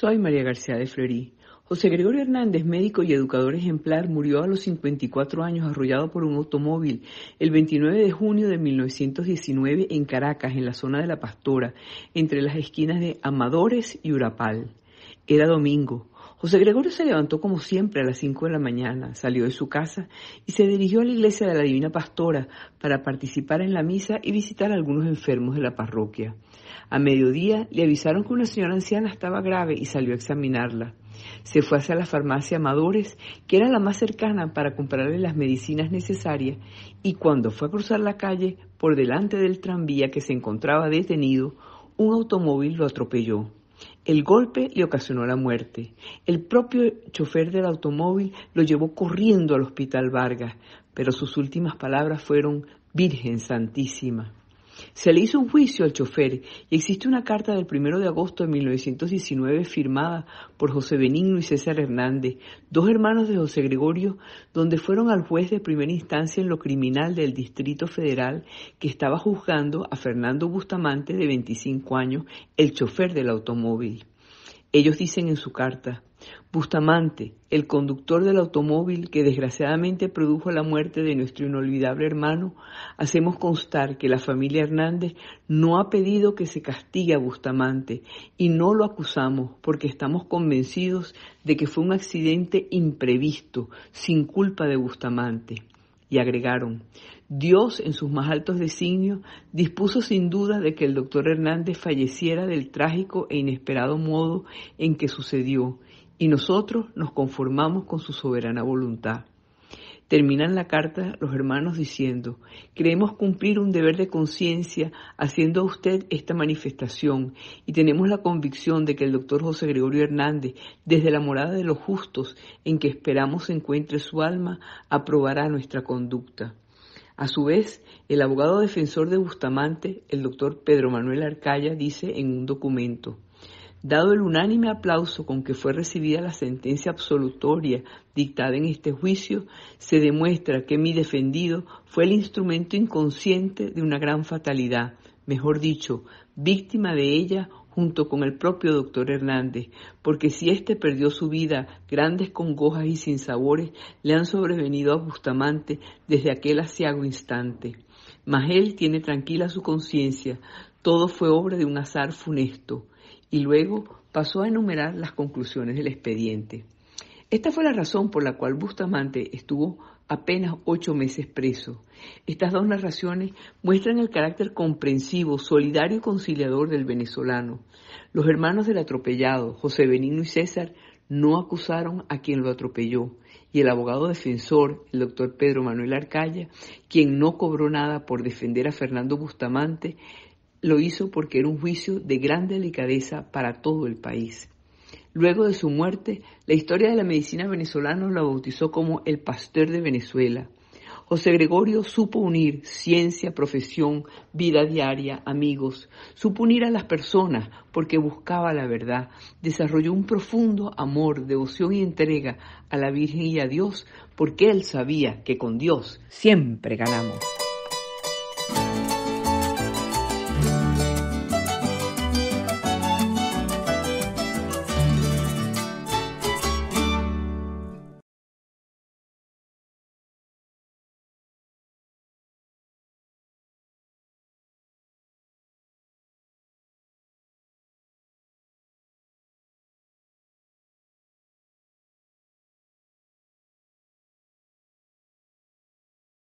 Soy María García de Fleury. José Gregorio Hernández, médico y educador ejemplar, murió a los 54 años arrollado por un automóvil el 29 de junio de 1919 en Caracas, en la zona de La Pastora, entre las esquinas de Amadores y Urapal. Era domingo. José Gregorio se levantó como siempre a las 5 de la mañana, salió de su casa y se dirigió a la iglesia de la Divina Pastora para participar en la misa y visitar a algunos enfermos de la parroquia. A mediodía le avisaron que una señora anciana estaba grave y salió a examinarla. Se fue hacia la farmacia Amadores, que era la más cercana para comprarle las medicinas necesarias, y cuando fue a cruzar la calle, por delante del tranvía que se encontraba detenido, un automóvil lo atropelló. El golpe le ocasionó la muerte. El propio chofer del automóvil lo llevó corriendo al hospital Vargas, pero sus últimas palabras fueron Virgen Santísima. Se le hizo un juicio al chofer y existe una carta del primero de agosto de 1919 firmada por José Benigno y César Hernández, dos hermanos de José Gregorio, donde fueron al juez de primera instancia en lo criminal del Distrito Federal que estaba juzgando a Fernando Bustamante de 25 años, el chofer del automóvil. Ellos dicen en su carta, Bustamante, el conductor del automóvil que desgraciadamente produjo la muerte de nuestro inolvidable hermano, hacemos constar que la familia Hernández no ha pedido que se castigue a Bustamante y no lo acusamos porque estamos convencidos de que fue un accidente imprevisto, sin culpa de Bustamante y agregaron, Dios en sus más altos designios dispuso sin duda de que el doctor Hernández falleciera del trágico e inesperado modo en que sucedió, y nosotros nos conformamos con su soberana voluntad. Terminan la carta los hermanos diciendo, creemos cumplir un deber de conciencia haciendo a usted esta manifestación y tenemos la convicción de que el doctor José Gregorio Hernández, desde la morada de los justos en que esperamos se encuentre su alma, aprobará nuestra conducta. A su vez, el abogado defensor de Bustamante, el doctor Pedro Manuel Arcaya, dice en un documento, Dado el unánime aplauso con que fue recibida la sentencia absolutoria dictada en este juicio, se demuestra que mi defendido fue el instrumento inconsciente de una gran fatalidad, mejor dicho, víctima de ella junto con el propio doctor Hernández, porque si éste perdió su vida, grandes congojas y sinsabores le han sobrevenido a Bustamante desde aquel asiago instante. Mas él tiene tranquila su conciencia, todo fue obra de un azar funesto y luego pasó a enumerar las conclusiones del expediente. Esta fue la razón por la cual Bustamante estuvo apenas ocho meses preso. Estas dos narraciones muestran el carácter comprensivo, solidario y conciliador del venezolano. Los hermanos del atropellado, José Benigno y César, no acusaron a quien lo atropelló, y el abogado defensor, el doctor Pedro Manuel Arcaya, quien no cobró nada por defender a Fernando Bustamante, lo hizo porque era un juicio de gran delicadeza para todo el país. Luego de su muerte, la historia de la medicina venezolana lo bautizó como el pastor de Venezuela. José Gregorio supo unir ciencia, profesión, vida diaria, amigos, supo unir a las personas porque buscaba la verdad, desarrolló un profundo amor, devoción y entrega a la Virgen y a Dios porque él sabía que con Dios siempre ganamos.